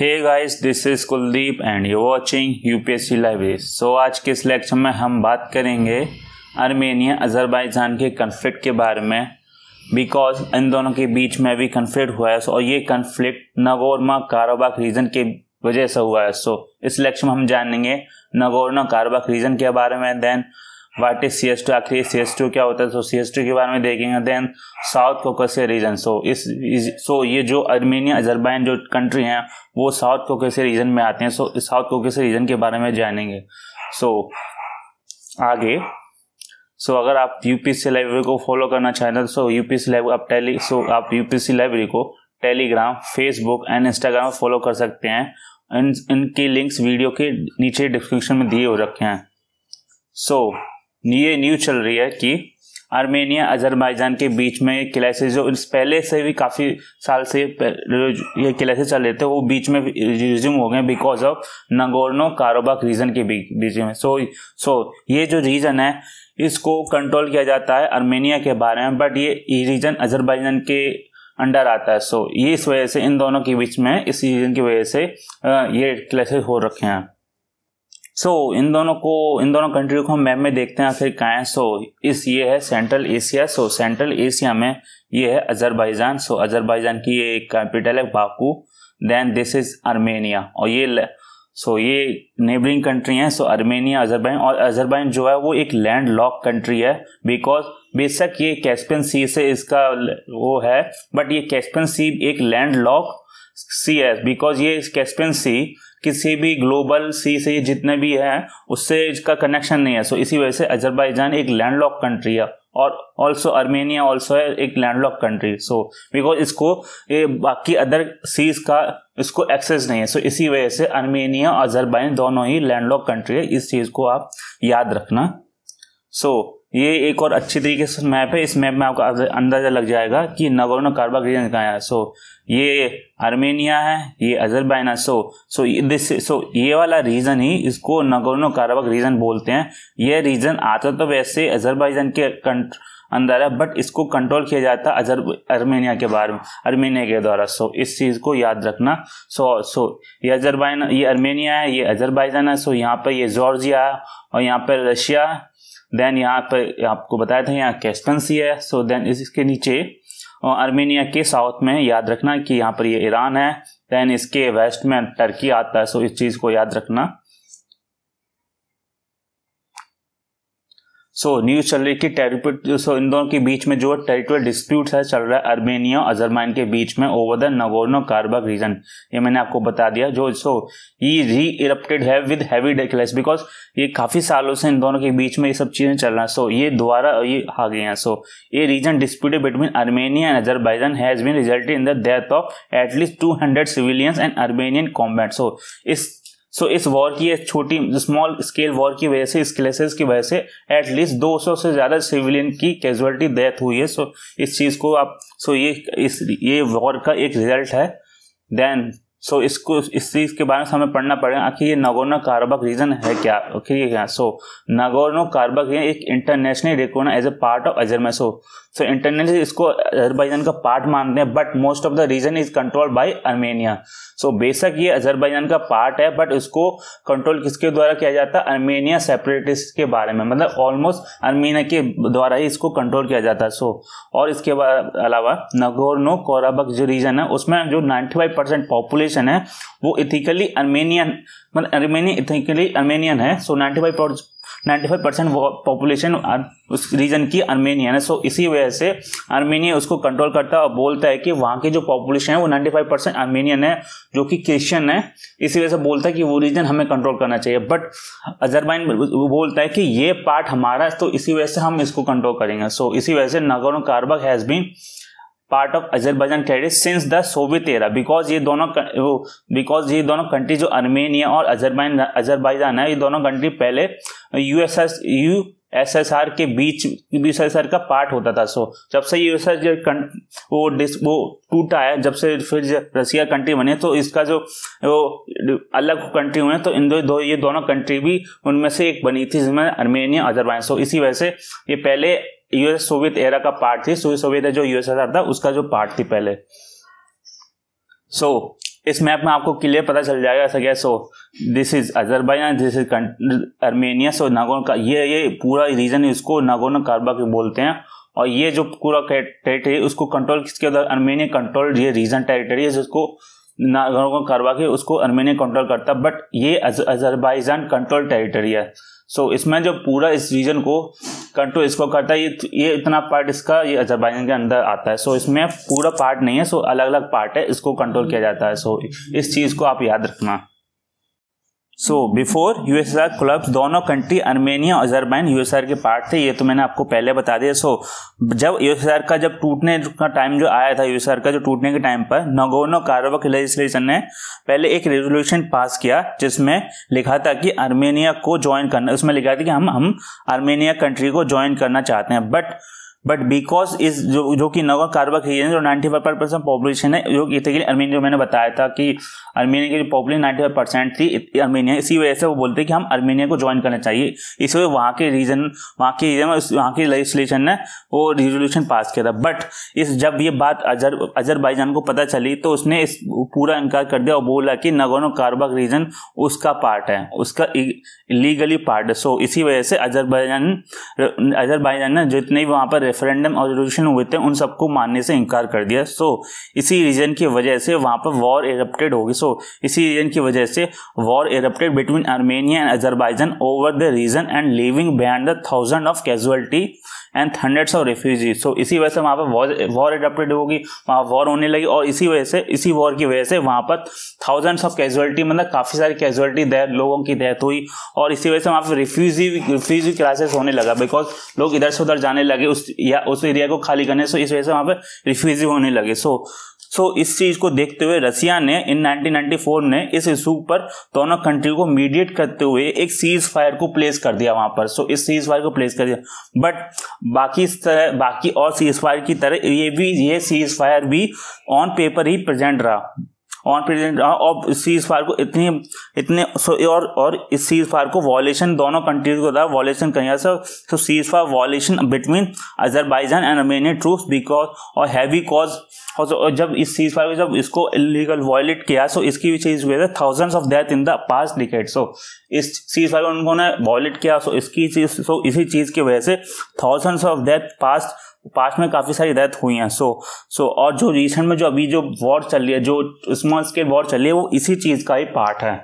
hey guys this is Kuldeep and you watching UPSC library so आज के इस lecture में हम बात करेंगे आर्मेनिया अजरबैजान के कन्फ्लिक्ट के बारे में बिकॉज इन दोनों के बीच में भी कन्फ्लिक्ट हुआ है और ये कन्फ्लिक्ट नगोरमा कारोबाक रीजन के वजह से हुआ है सो इस लेक्चर में हम जानेंगे नगोरमा कारोबाक रीजन के बारे में then what is C S two आखिर सी एस टू क्या होता है सो सी एस टू के बारे में देखेंगे then South Caucasia region so इस सो ये जो अर्मेनिया अजरबैन जो कंट्री हैं वो साउथ कोकेसिया रीजन में आते हैं सो साउथ कोकेसिया रीजन के बारे में जानेंगे सो आगे सो अगर आप सी लाइब्रेरी को फॉलो करना चाहते तो सो सी लाइब्रेरी आप टेली सो आप सी लाइब्रेरी को Telegram Facebook and Instagram follow कर सकते हैं इन इनके लिंक्स वीडियो के नीचे डिस्क्रिप्शन में दिए हो रखे हैं सो so, ये न्यूज चल रही है कि आर्मेनिया अजरबैजान के बीच में क्लैसेज जो इस पहले से भी काफ़ी साल से ये क्लैसेज चल रहे थे वो बीच में रिज्यूम हो गए because of Nagorno Karabakh region के बीच में सो सो ये जो रीजन है इसको कंट्रोल किया जाता है आर्मेनिया के बारे में बट ये रीजन अजरबैजान के अंडर आता है सो so, ये इस वजह से इन दोनों के बीच में इस रीजन की वजह से ये क्लैसेज हो रखे हैं सो so, इन दोनों को इन दोनों कंट्री को हम मैप में देखते हैं आखिर कहाँ सो so, इस ये है Central Asia so Central Asia में ये है अजरबैजान सो so, अजरबैजान की ये कैपिटल है Baku then this is Armenia और ये सो so, ये नेबरिंग कंट्री हैं सो so, आर्मेनिया अजरबैन और अजरबैन जो है वो एक लैंड लॉक कंट्री है बिकॉज बेशक ये कैस्पियन सी से इसका वो है बट ये कैस्पियन सी एक लैंड लॉक सी है बिकॉज ये कैस्पियन सी किसी भी ग्लोबल सी से जितने भी हैं उससे इसका कनेक्शन नहीं है सो so, इसी वजह से अजरबैजान एक लैंडलॉक कंट्री है और ऑल्सो आर्मेनिया ऑल्सो है एक लैंडलॉक कंट्री सो बिकॉज इसको ये बाकी अदर सीज का इसको एक्सेस नहीं है सो so, इसी वजह से आर्मेनिया और अजरबैजान दोनों ही लैंडलॉक कंट्री है इस चीज़ को आप याद रखना सो so, ये एक और अच्छी तरीके से मैप है इस मैप में आपका अंदाज़ा लग जाएगा कि नगोर्नो कारबाग रीजन कहाँ है सो ये आर्मेनिया है ये अजरबैन है सो सो दिस सो ये वाला रीजन ही इसको नगोर्नो कारबाग रीजन बोलते हैं यह रीजन आता तो वैसे अजरबैजान के अंदर है बट इसको कंट्रोल किया जाता है अजर अर्मेनिया के बारे में अर्मेनिया के द्वारा सो इस चीज़ को याद रखना सो सो ये अजरबैन ये अर्मेनिया है ये अजरबैजान है सो यहाँ पर ये जॉर्जिया और यहाँ पर रशिया देन यहाँ पर आपको बताया था यहाँ कैस्पनसी है सो देन इसके नीचे आर्मेनिया के साउथ में याद रखना कि यहाँ पर ये ईरान है देन इसके वेस्ट में टर्की आता है सो इस चीज़ को याद रखना सो न्यूज चल रही कि टेरिटोरी सो इन दोनों के बीच में जो टेरिटोरियल डिस्प्यूट है चल रहा है अर्मेनिया और के बीच में over the Nagorno Karabakh region ये मैंने आपको बता दिया जो सो ये री इरप्टेड है विद हैवी डेकलेस बिकॉज ये काफी सालों से इन दोनों के बीच में ये सब चीजें चल रहा है सो ये द्वारा ये आ गए हैं सो ये region disputed between Armenia and Azerbaijan has been resulted in the death of at least two hundred civilians and Armenian combat so इस सो इस वॉर की छोटी स्मॉल स्केल वॉर की वजह से इस क्लेसेस की वजह से एटलीस्ट 200 से ज़्यादा सिविलियन की कैजुअलिटी डेथ हुई है सो so, इस चीज़ को आप सो so, ये इस ये वॉर का एक रिजल्ट है देन सो so, इसको इस चीज़ के बारे में हमें पढ़ना पड़ेगा आखिर ये नगोनो कार्बक रीजन है क्या ओके ये क्या सो नागोर्नो कार्बक ये एक international recognised as a part of Azerbaijan so so international इसको अजरबैजान का पार्ट मानते हैं but most of the region is controlled by Armenia so बेशक ये अजरबैजान का पार्ट है बट इसको कंट्रोल किसके द्वारा किया जाता है अर्मेनिया सेपरेटिस्ट के बारे में मतलब ऑलमोस्ट अर्मेनिया के द्वारा ही इसको कंट्रोल किया जाता है सो और इसके अलावा नगोर्नो कोराबक जो रीजन है उसमें जो ninety five percent population population है वो इथिकली अर्मेनियन मतलब अर्मेनियन इथिकली अर्मेनियन है so ninety five ninety five percent population उस रीजन की अर्मेनियन है सो इसी वजह से अर्मेनिया उसको कंट्रोल करता है और बोलता है कि वहाँ के जो पॉपुलेशन है वो नाइन्टी फाइव परसेंट अर्मेनियन है जो कि क्रिश्चियन है इसी वजह से बोलता है कि वो रीजन हमें कंट्रोल करना चाहिए बट अजरबाइन बोलता है कि ये पार्ट हमारा है तो इसी वजह से हम इसको कंट्रोल करेंगे सो so, इसी वजह से Nagorno Karabakh has been part of Azerbaijan territory since the Soviet era because ये दोनों बिकॉज ये दोनों कंट्री जो अर्मेनिया और अजरबैन अजरबैजान है ये दोनों कंट्री पहले USS U S S R के बीच यू एस एस आर का पार्ट होता था सो जब से यू एस आर वो डिस वो टूटा है जब से फिर रसिया कंट्री बने तो इसका जो वो अलग कंट्री हुए तो इन दो, दो ये दोनों कंट्री भी उनमें से एक बनी थी जिसमें अर्मेनिया अजरबैजान सो इसी वजह से ये पहले यूएस सोवियत एरा का पार्ट थी सोवियत जो यूएसएसआर था उसका जो पार्ट थी पहले सो so, इस मैप में आपको क्लियर पता चल जाएगा ऐसा क्या so this is Azerbaijan this is Armenia so Nagorno का ये ये पूरा रीजन है उसको नागोन कारबा के बोलते हैं और ये जो पूरा टेरिटरी उसको कंट्रोल किसके उधर अर्मेनिया कंट्रोल ये रीजन टेरिटरी है जिसको नागोन कारबा के उसको अर्मेनिया कंट्रोल करता है बट ये अजरबैजान कंट्रोल टेरिटरी है सो so, इसमें जो पूरा इस रीजन को कंट्रोल इसको करता है ये तो, ये इतना पार्ट इसका ये अजरबैजान के अंदर आता है सो so, इसमें पूरा पार्ट नहीं है सो so, अलग अलग पार्ट है इसको कंट्रोल किया जाता है सो so, इस चीज़ को आप याद रखना सो बिफोर यूएसएसआर क्लब दोनों कंट्री अर्मेनिया और अजरबैन यूएसआर के पार्ट थे ये तो मैंने आपको पहले बता दिया सो so, जब यूएसएसआर का जब टूटने का टाइम जो आया था यूएसएसआर का जो टूटने के टाइम पर नगोनो कारोबक लेजिस्लेशन ने पहले एक रेजोल्यूशन पास किया जिसमें लिखा था कि आर्मेनिया को ज्वाइन करना उसमें लिखा था कि हम हम आर्मेनिया कंट्री को ज्वाइन करना चाहते हैं बट बट बिकॉज इस जो जो कि नवा कार्बक रीजन जो नाइन्टी फाइव परसेंट पॉपुलेशन है जो लिए अर्मेनिया जो मैंने बताया था कि अर्मेनिया की जो पॉपुलेशन नाइन्टी फाइव परसेंट थी अर्मेनिया इसी वजह से वो बोलते हैं कि हम अर्मेनिया को ज्वाइन करना चाहिए इसी वजह वहाँ के रीजन वहाँ के रीजन वहाँ की लेजिस्लेशन ने वो रिजोल्यूशन पास किया था बट इस जब ये बात अजर अजरबैजान को पता चली तो उसने इस पूरा इनकार कर दिया और बोला कि नगोनो कार्बक रीजन उसका पार्ट है उसका लीगली पार्ट है सो इसी वजह से अजरबैजान अजरबैजान ने जितने भी वहाँ पर रेफरेंडम और रेजोल्यूशन हुए थे उन सबको मानने से इनकार कर दिया सो so, इसी रीजन की वजह से वहाँ पर वॉर एरप्टेड होगी सो so, इसी रीजन की वजह से war erupted between Armenia and Azerbaijan over the region and living behind the thousand of casualty and hundreds of refugee so इसी वजह से वहाँ पर वॉर एडप्टेड होगी वहाँ वॉर होने लगी और इसी वजह से इसी वॉर की वजह से वहाँ पर थाउजेंड्स ऑफ कैजुअलिटी मतलब काफ़ी सारी कैजुअलिटी डेथ लोगों की डेथ हुई और इसी वजह से वहाँ पर रिफ्यूजी रिफ्यूजी क्लासेस होने लगा बिकॉज लोग इधर से उधर जाने लगे उस या उस एरिया को खाली करने सो इस वजह से वहाँ पर रिफ्यूजी होने लगे सो सो so, इस चीज को देखते हुए रसिया ने इन 1994 ने इस इशू पर दोनों कंट्री को मीडिएट करते हुए एक सीज फायर को प्लेस कर दिया वहां पर सो so, इस सीज फायर को प्लेस कर दिया बट बाकी तरह बाकी और सीज फायर की तरह ये भी ये सीज फायर भी ऑन पेपर ही प्रेजेंट रहा ऑन प्रेसिडेंट और सीज फायर को इतनी इतने और और इस सीज फायर को वॉलेशन दोनों कंट्रीज को था वॉलेशन कहीं से तो ceasefire violation between Azerbaijan and Armenian troops because और हैवी कॉज और जब इस सीज फायर को जब इसको इलीगल वॉयलेट किया सो इसकी भी चीज हुए थे thousands of death in the past decade so इस सीज फायर को उन्होंने वॉयलेट किया सो इसकी चीज सो इसी चीज की वजह से थाउजेंड्स ऑफ डेथ पास्ट पास में काफ़ी सारी डेथ हुई हैं सो सो और जो रिसेंट में जो अभी जो वॉर चल रही है जो स्मॉल स्केल वॉर चल रही है वो इसी चीज़ का ही पार्ट है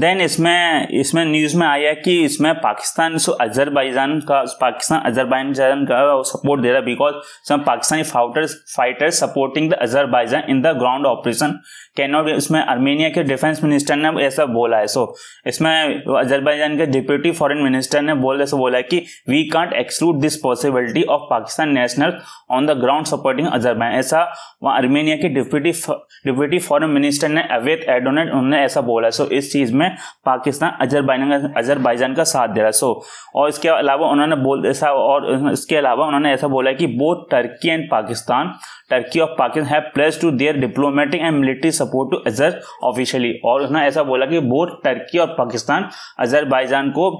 देन इसमें इसमें न्यूज़ में आया कि इसमें पाकिस्तान सो अजरबैजान का पाकिस्तान अजरबैजान का सपोर्ट दे रहा है बिकॉज सम पाकिस्तानी फाउटर्स fighters supporting the Azerbaijan in the ground operation can not इसमें अर्मेनिया के डिफेंस मिनिस्टर ने ऐसा बोला है सो इसमें अजरबैजान के डिप्यूटी फॉरन मिनिस्टर ने बोल ऐसा बोला है कि we can't exclude this possibility of Pakistan national on the ground supporting Azerbaijan ऐसा वहाँ अर्मेनिया के डिप्यूटी डिप्यूटी फॉरन मिनिस्टर ने अवैध एडोनेट उन्होंने ऐसा बोला है सो इस चीज़ में में पाकिस्तान अजरबैजान अजरबाइजान का साथ दे रहा है सो और इसके अलावा उन्होंने बोल ऐसा और इसके अलावा उन्होंने ऐसा बोला कि both Turkey and Pakistan Turkey और Pakistan have place to their diplomatic and military support to अजर ऑफिशियली और उन्होंने ऐसा बोला कि बोथ टर्की और पाकिस्तान अजरबाइजान को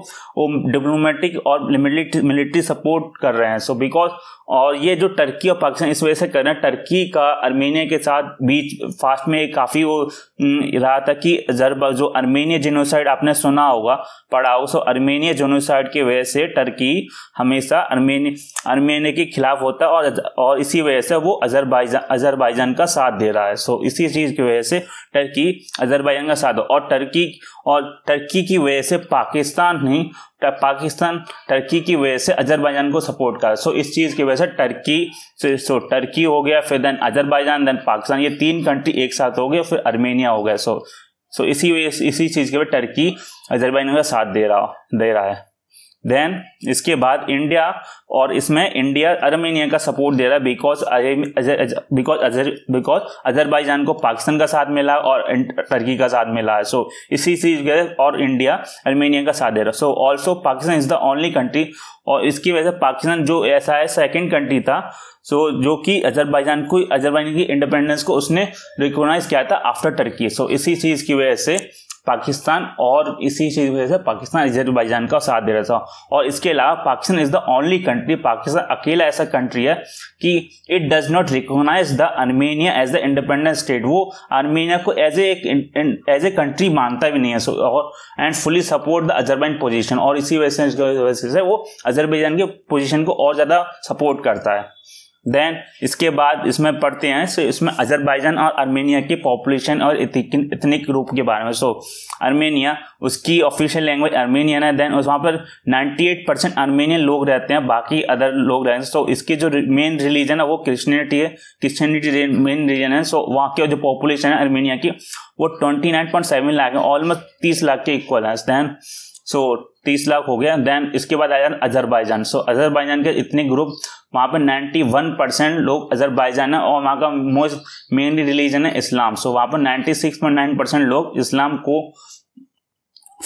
डिप्लोमेटिक और मिलिट्री सपोर्ट कर रहे हैं सो बिकॉज और ये जो टर्की और पाकिस्तान इस वजह से कर रहे हैं टर्की का अर्मेनिया के साथ बीच फास्ट में काफ़ी वो रहा था कि जो अर्मेनिया अर्मेनिया जेनोसाइड आपने सुना होगा पढ़ा होगा सो अर्मेनिया जेनोसाइड की वजह से टर्की हमेशा अर्मेनिया अर्मेनिया के खिलाफ होता है और और इसी वजह से वो अजरबाइजान अजरबाइजान का साथ दे रहा है सो इसी चीज़ की वजह से टर्की अजरबाइजान का साथ और टर्की और टर्की की वजह से पाकिस्तान नहीं पाकिस्तान टर्की की वजह से अजरबैजान को सपोर्ट कर सो इस चीज़ की वजह से टर्की सो टर्की हो गया फिर देन अजरबैजान देन पाकिस्तान ये तीन कंट्री एक साथ हो गए फिर अर्मेनिया हो गया सो सो इसी वजह इसी चीज़ के बाद टर्की अजरबैजान का साथ दे रहा दे रहा है देन इसके बाद इंडिया और इसमें इंडिया अर्मेनिया का सपोर्ट दे रहा है बिकॉज बिकॉज बिकॉज अजरबैजान को पाकिस्तान का साथ मिला और टर्की का साथ मिला है सो इसी चीज और इंडिया अर्मेनिया का साथ दे रहा है so also Pakistan is the only country और इसकी वजह से पाकिस्तान जो ऐसा है सेकेंड कंट्री था सो so, जो कि अजरबैजान को अजरबैजान की इंडिपेंडेंस को उसने रिकोगनाइज किया था आफ्टर टर्की सो so, इसी चीज की वजह से पाकिस्तान और इसी चीज़ की वजह से पाकिस्तान अजरबैजान का साथ दे रहा था और इसके अलावा Pakistan is the only country Pakistan अकेला ऐसा कंट्री है कि it does not recognise the Armenia as the independent state वो अर्मेनिया को as a as a country मानता भी नहीं है और and fully support the Azerbaijan position और इसी वजह से वो अजरबैजान के पोजिशन को और ज़्यादा सपोर्ट करता है देन इसके बाद इसमें पढ़ते हैं सो इसमें अजरबैजान और अर्मेनिया की पॉपुलेशन और इथनिक ग्रुप के बारे में सो अर्मेनिया उसकी ऑफिशियल लैंग्वेज अर्मेनियन है देन उस वहाँ पर 98 परसेंट अर्मेनियन लोग रहते हैं बाकी अदर लोग रहते हैं सो इसकी जो मेन रिलीजन है वो क्रिश्चियनिटी है क्रिश्चियनिटी मेन रिलीजन है सो वहाँ के जो पॉपुलेशन है अर्मेनिया की वो ट्वेंटी लाख है ऑलमोस्ट तीस लाख के इक्वल है देन सो तीस लाख हो गया देन इसके बाद आ जाना अजरबैजान सो so, अजरबैजान के इतने ग्रुप वहाँ पे 91 परसेंट लोग अजरबैजान है और वहाँ का मोस्ट मेनली रिलीजन है इस्लाम सो वहाँ पर 96.9 परसेंट लोग इस्लाम को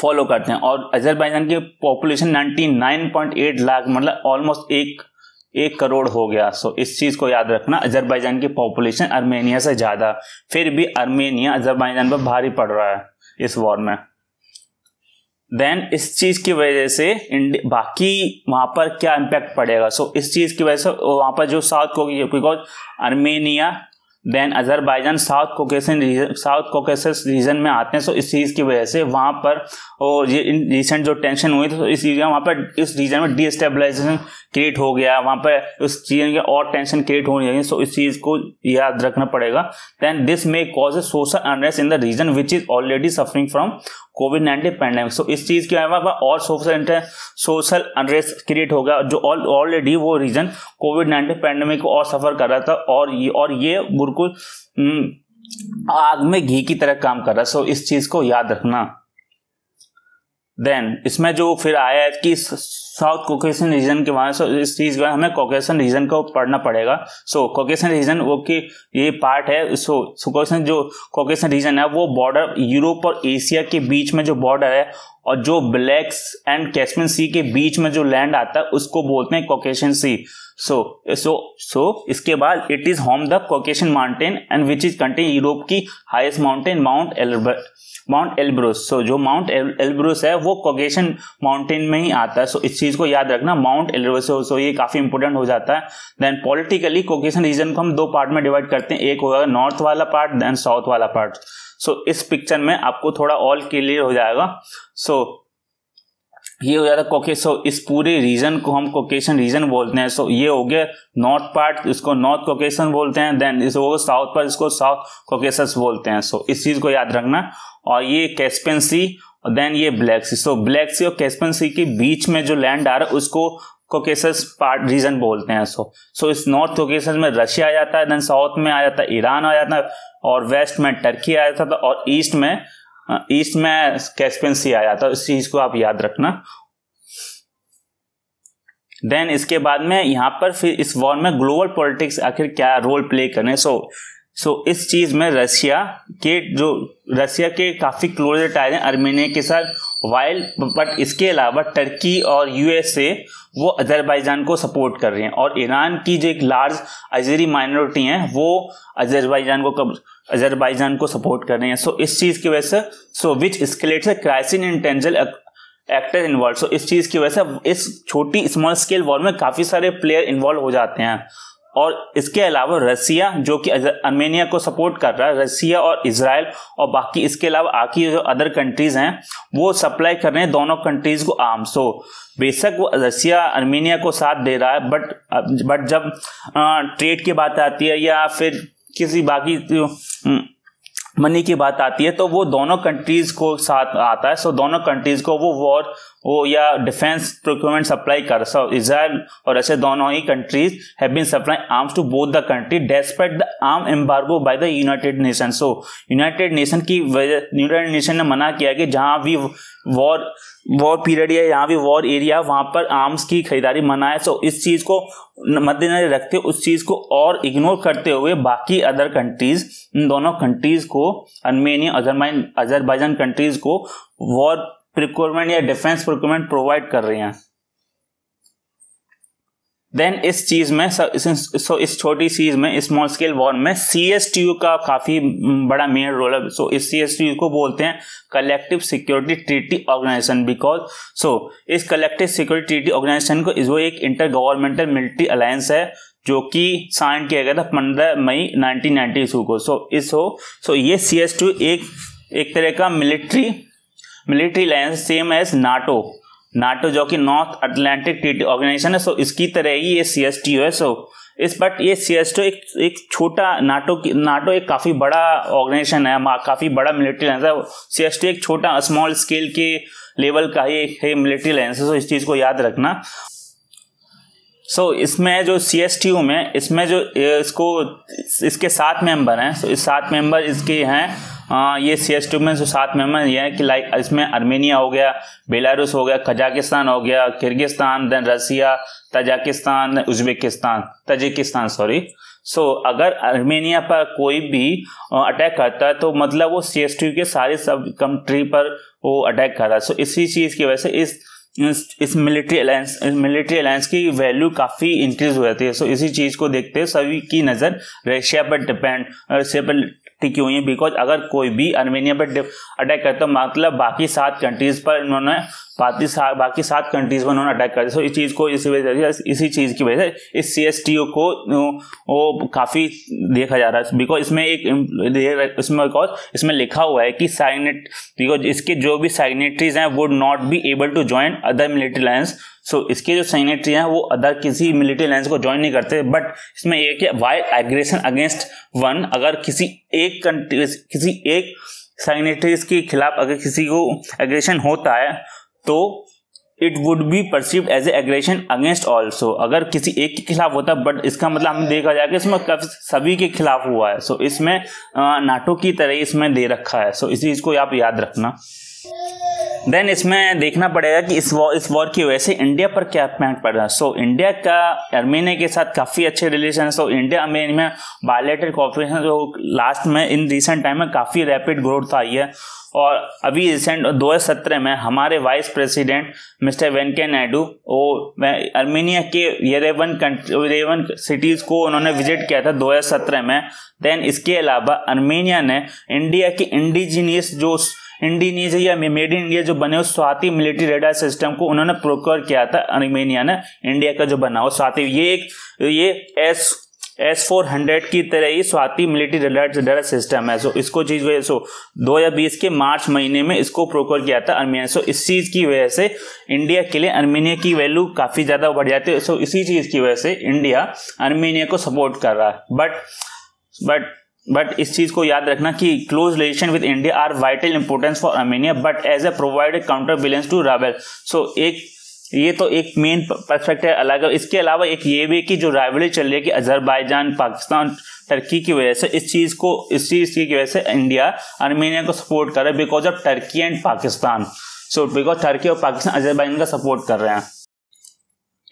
फॉलो करते हैं और अजरबैजान की पॉपुलेशन 99.8 लाख मतलब ऑलमोस्ट एक एक करोड़ हो गया सो इस चीज़ को याद रखना अजरबैजान की पॉपुलेशन अर्मेनिया से ज़्यादा फिर भी अर्मेनिया अजरबैजान पर भारी पड़ रहा है इस वॉर में देन इस चीज की वजह से बाकी वहां पर क्या इम्पैक्ट पड़ेगा सो so, इस चीज की वजह से वहां पर जो साउथ को because Armenia then Azerbaijan south Caucasian region south Caucasus region में आते हैं सो इस चीज़ की वजह से वहाँ पर और ये इन रिसेंट जो टेंशन हुई थी तो इस रीजन वहाँ पर इस रीजन में डिस्टेबलाइजेशन क्रिएट हो गया वहाँ पर उस चीज़ के और टेंशन क्रिएट होनी चाहिए सो इस चीज़ को याद रखना पड़ेगा then this may cause a social unrest in the region which is already suffering from covid nineteen pandemic so इस चीज़ के अलावा और सोशल सोशल अनरेस्ट क्रिएट हो गया जो ऑलरेडी वो रीजन कोविड नाइन्टीन पैंडमिक को और सफर कर रहा था और ये और ये कपूर को हम्म, आग में घी की तरह काम कर रहा है सो इस चीज को याद रखना देन इसमें जो फिर आया है कि साउथ कोकेशन रीजन के वहां से इस चीज का हमें कोकेशन रीजन को पढ़ना पड़ेगा सो कोकेशन रीजन वो कि ये पार्ट है सो कोकेशन जो कोकेशन रीजन है वो बॉर्डर यूरोप और एशिया के बीच में जो बॉर्डर है और जो ब्लैक्स एंड कैस्पियन सी के बीच में जो लैंड आता है उसको बोलते हैं कोकेशन सी सो सो सो इसके बाद it is home the Caucasian mountain and which is contain Europe की हाईएस्ट माउंटेन माउंट एल्बर माउंट एल्ब्रोस सो जो माउंट एल्ब्रोस है वो कोकेशन माउंटेन में ही आता है सो so, इस चीज को याद रखना माउंट एल्ब्रोस सो so, ये काफी इंपॉर्टेंट हो जाता है देन पॉलिटिकली कोकेशन रीजन को हम दो पार्ट में डिवाइड करते हैं एक होगा नॉर्थ वाला पार्ट देन साउथ वाला पार्ट सो so, इस पिक्चर में आपको थोड़ा ऑल क्लियर हो जाएगा सो so, ये हो जाता है सो इस पूरे रीजन को हम कोकेशन रीजन बोलते हैं सो ये हो गया नॉर्थ पार्ट इसको नॉर्थ कोकेशन बोलते हैं देन इस हो साउथ पार्ट इसको साउथ कोकेस बोलते हैं सो इस चीज को याद रखना और ये कैस्पेंसी सी और देन ये ब्लैक सी सो ब्लैक सी और कैस्पियन सी के बीच में जो लैंड आ रहा है उसको कोकेस पार्ट रीजन बोलते हैं सो सो इस नॉर्थ कोकेस में रशिया आ जाता है देन साउथ में आ जाता है ईरान आ जाता है और वेस्ट में टर्की आ जाता था और ईस्ट में हाँ, ईस्ट में कैस्पियन सी आ जाता है इस चीज को आप याद रखना देन इसके बाद में यहां पर फिर इस वॉर में ग्लोबल पॉलिटिक्स आखिर क्या रोल प्ले करें सो सो so, इस चीज में रशिया के जो रशिया के काफी क्लोज टाइज हैं अर्मेनिया के साथ वाइल बट इसके अलावा टर्की और यूएसए वो अजरबैजान को सपोर्ट कर रहे हैं और ईरान की जो एक लार्ज अजरी माइनॉरिटी है वो अजरबैजान को कब अजरबाइजान को सपोर्ट कर रहे हैं सो so, इस चीज की वजह से सो विच स्केलेट से crisis and tangle actor involve so इस चीज की वजह से इस छोटी स्मॉल स्केल वॉर में काफी सारे प्लेयर इन्वॉल्व हो जाते हैं और इसके अलावा रसिया जो कि अर्मेनिया को सपोर्ट कर रहा है रसिया और इसराइल और बाकी इसके अलावा आखिर जो अदर कंट्रीज हैं वो सप्लाई कर रहे हैं दोनों कंट्रीज को आर्म सो बेशक वो रसिया अर्मेनिया को साथ दे रहा है बट बट जब ट्रेड की बात आती है या फिर किसी बाकी मनी हम्म, की बात आती है तो वो दोनों कंट्रीज को साथ आता है सो दोनों कंट्रीज को वो वॉर वो या डिफेंस प्रोक्योरमेंट सप्लाई कर सो इसराइल और ऐसे दोनों ही countries have been supply arms to both the country despite the arm embargo by the United Nation so United Nation की यूनाइटेड नेशन ने मना किया कि जहां भी वॉर वॉर पीरियड या यहाँ भी वॉर एरिया वहां पर आर्म्स की खरीदारी मना है सो इस चीज को मद्देनजर रखते उस चीज को और इग्नोर करते हुए बाकी अदर कंट्रीज इन दोनों कंट्रीज को अर्मेनिया अजरबाइजान कंट्रीज को वॉर प्रिक्योरमेंट या डिफेंस प्रिक्योरमेंट प्रोवाइड कर रही हैं देन इस चीज में सो इस छोटी चीज में स्मॉल स्केल वॉर में सी एस टी यू का काफी बड़ा मेन रोल है सो इस सी एस टी यू को बोलते हैं collective security treaty organisation because so इस कलेक्टिव सिक्योरिटी ट्रीटी ऑर्गेनाइजेशन को वो एक इंटर गवर्नमेंटल मिलिट्री अलायंस है जो कि साइन किया गया था पंद्रह मई नाइनटीन नाइनटी टू को सो so, इस हो सो so, ये सी एस टी एक एक तरह का military military line same as NATO NATO जो कि नॉर्थ अटलांटिक ट्रीटी ऑर्गेनाइजेशन है सो इसकी तरह ही ये सी एस टी ओ है सो इस बट ये सी एस टी ओ एक एक छोटा नाटो की नाटो एक काफ़ी बड़ा ऑर्गेनाइजेशन है काफ़ी बड़ा मिलिट्री लाइन है सी एस टी एक छोटा स्मॉल स्केल के लेवल का ही है मिलिट्री लाइन है सो इस चीज़ को याद रखना सो so, इसमें जो सी एस टी यू में इसमें जो इसको इसके सात मेंबर हैं सो so, इस सात मेंबर इसके हैं आ, हाँ, ये सी एस टू में जो सात मेंबर ये है कि लाइक इसमें अर्मेनिया हो गया बेलारूस हो गया कजाकिस्तान हो गया Kyrgyzstan then Russia Tajikistan Uzbekistan Tajikistan sorry so so, अगर आर्मेनिया पर कोई भी अटैक करता है तो मतलब वो सी एस टू के सारे सब कंट्री पर वो अटैक कर रहा है सो so, इसी चीज़ की वजह से इस इस मिलिट्री अलायंस मिलिट्री अलायंस की वैल्यू काफ़ी इंक्रीज हो जाती है सो so, इसी चीज़ को देखते हुए सभी की नज़र रशिया पर डिपेंड रशिया पर टिकी हुई हैं बिकॉज अगर कोई भी आर्मेनिया पर अटैक करता मतलब बाकी सात कंट्रीज पर इन्होंने बाकी सात बाकी सात कंट्रीज में उन्होंने अटैक कर दिया सो इस चीज़ को इसी वजह से इसी चीज़ की वजह से इस सी एस टी ओ को वो काफ़ी देखा जा रहा है बिकॉज इसमें एक इसमें बिकॉज इसमें लिखा हुआ है कि साइनेट बिकॉज इसके जो भी साइनेटरीज हैं would not be able to join other military lines so so, इसके जो सैनिटरी हैं वो अदर किसी मिलिट्री लाइन्स को ज्वाइन नहीं करते बट इसमें एक है वाई एग्रेशन अगेंस्ट वन अगर किसी एक कंट्री किसी एक सैनिटरीज के खिलाफ अगर किसी को एग्रेशन होता है तो it would be perceived as a aggression against also अगर किसी एक के खिलाफ होता है बट इसका मतलब हमें देखा जाएगा इसमें सभी के खिलाफ हुआ है सो so, इसमें नाटो की तरह इसमें दे रखा है सो so, इस चीज़ को आप याद रखना देन इसमें देखना पड़ेगा कि इस वॉर इस वॉर की वजह से इंडिया पर क्या इम्पैक्ट पड़ रहा है सो इंडिया का अर्मेनिया के साथ काफ़ी अच्छे रिलेशन है सो इंडिया अर्मेनिया में बायोलेटर कॉपरेशन जो लास्ट में इन रिसेंट टाइम में काफ़ी रैपिड ग्रोथ आई है और अभी रिसेंट 2017 में हमारे vice president mister Venkaiah Naidu वो अर्मेनिया के येवन कंट्रीवन सिटीज़ को उन्होंने विजिट किया था दो में देन इसके अलावा अर्मेनिया ने इंडिया की इंडिजीनियस जो इंडोनेशिया में मेड इन इंडिया जो बने हुए स्वाति मिलिट्री रेडार सिस्टम को उन्होंने प्रोक्योर किया था अर्मेनिया ने इंडिया का जो बना हुआ स्वाति ये एक ये एस एस फोर हंड्रेड की तरह ही स्वाति मिलिट्री रेडार सिस्टम है सो इसको चीज वजह सो दो हजार बीस के मार्च महीने में इसको प्रोक्योर किया था अर्मेनिया सो इस चीज की वजह से इंडिया के लिए अर्मेनिया की वैल्यू काफी ज्यादा बढ़ जाती है सो इसी चीज की वजह से इंडिया अर्मेनिया को सपोर्ट कर रहा है बट बट बट इस चीज़ को याद रखना कि close relation with India are vital importance for Armenia but as a provide counter balance to rival so एक ये तो एक मेन परफेक्ट है अलग है इसके अलावा एक ये भी कि जो राइवली चल रही है कि अजरबैजान पाकिस्तान टर्की की वजह से इस चीज़ को इस चीज़ की वजह से इंडिया अर्मेनिया को सपोर्ट कर रहा है because of Turkey and Pakistan so because Turkey और पाकिस्तान अजरबैजान का सपोर्ट कर रहे हैं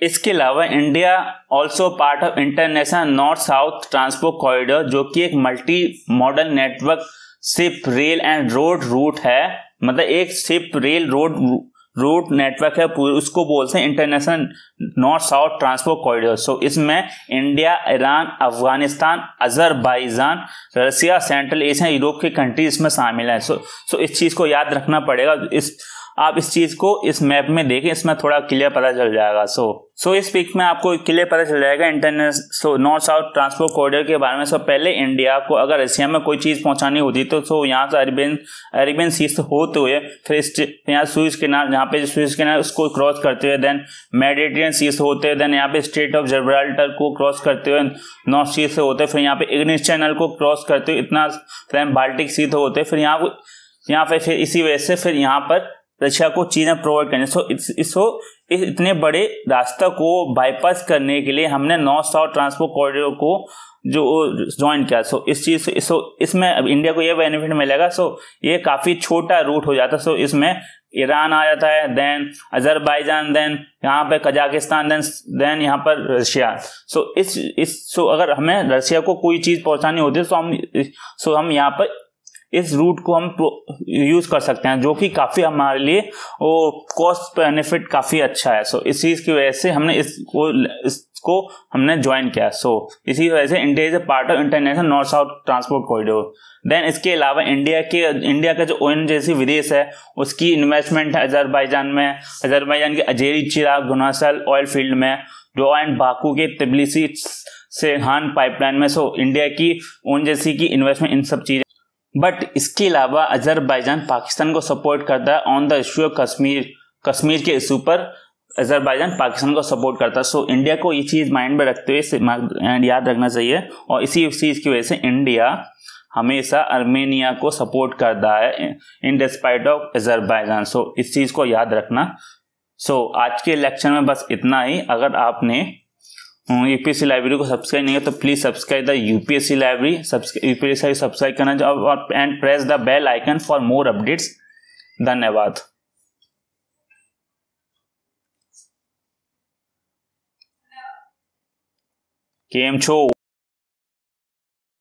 इसके अलावा India also part of international north south transport corridor जो कि एक multi modal network ship rail and road route है मतलब एक ship rail road route network है उसको बोलते हैं international north south transport corridor so इसमें India Iran Afghanistan Azerbaijan Russia central Asia Europe की कंट्री इसमें शामिल है सो so, सो so इस चीज़ को याद रखना पड़ेगा इस आप इस चीज को इस मैप में देखें इसमें थोड़ा क्लियर पता चल जाएगा सो सो इस पिक में आपको क्लियर पता चल जाएगा international north south transport corridor के बारे में सो पहले इंडिया को अगर एशिया में कोई चीज पहुंचानी होती तो सो यहाँ से अरेबियन अरेबियन सी से होते हुए फिर इस यहाँ स्विज केनाल यहाँ पे स्विज केनाल उसको क्रॉस करते हुए देन मेडिटेरियन सी से होते हुए देन यहाँ पे स्टेट ऑफ जब्राल्टर को क्रॉस करते हुए नॉर्थ सी से होते फिर यहाँ पे इग्निस चैनल को क्रॉस करते हुए इतना बाल्टिक सी से होते फिर यहाँ यहाँ पे फिर इसी वजह से फिर यहाँ पर रशिया को चीज़ें प्रोवाइड करने सो इस, इसो इस इतने बड़े रास्ता को बाईपास करने के लिए हमने नॉर्थ साउथ ट्रांसपोर्ट कॉरिडोर को जो ज्वाइन किया सो इस चीज़ सो इसमें अब इंडिया को यह बेनिफिट मिलेगा सो ये काफ़ी छोटा रूट हो जाता सो इसमें ईरान आ जाता है देन अजरबैजान देन यहाँ पे कजाकिस्तान देन देन यहाँ पर रशिया सो इस इस सो अगर हमें रशिया को कोई चीज़ पहुँचानी होती है सो हम सो हम यहाँ पर इस रूट को हम यूज कर सकते हैं जो कि काफी हमारे लिए वो कॉस्ट बेनिफिट काफी अच्छा है सो इस चीज की वजह से हमने इसको इसको हमने ज्वाइन किया सो इसी वजह से India is a part of international north south transport corridor then इसके अलावा इंडिया के इंडिया का जो ओन जैसी विदेश है उसकी इन्वेस्टमेंट है अजरबैजान में अजरबैजान के Azeri Chirag Gunashli oil field में डो एंड बाकू के तिबलीसी सेहान पाइपलाइन में सो इंडिया की ओन जैसी की इन्वेस्टमेंट इन सब चीज़ें बट इसके अलावा अजरबैजान पाकिस्तान को सपोर्ट करता है on the issue of Kashmir Kashmir के इशू पर अजरबैजान पाकिस्तान को सपोर्ट करता है सो इंडिया को ये चीज़ माइंड में रखते हुए याद रखना चाहिए और इसी चीज़ की वजह से इंडिया हमेशा अर्मेनिया को सपोर्ट करता है in despite of Azerbaijan so इस चीज़ को याद रखना सो so, आज के लेक्चर में बस इतना ही अगर आपने यूपीएससी लाइब्रेरी को सब्सक्राइब नहीं है तो please subscribe the UPSC library UPSC subscribe करना और and press the bell icon for more updates धन्यवाद केम छो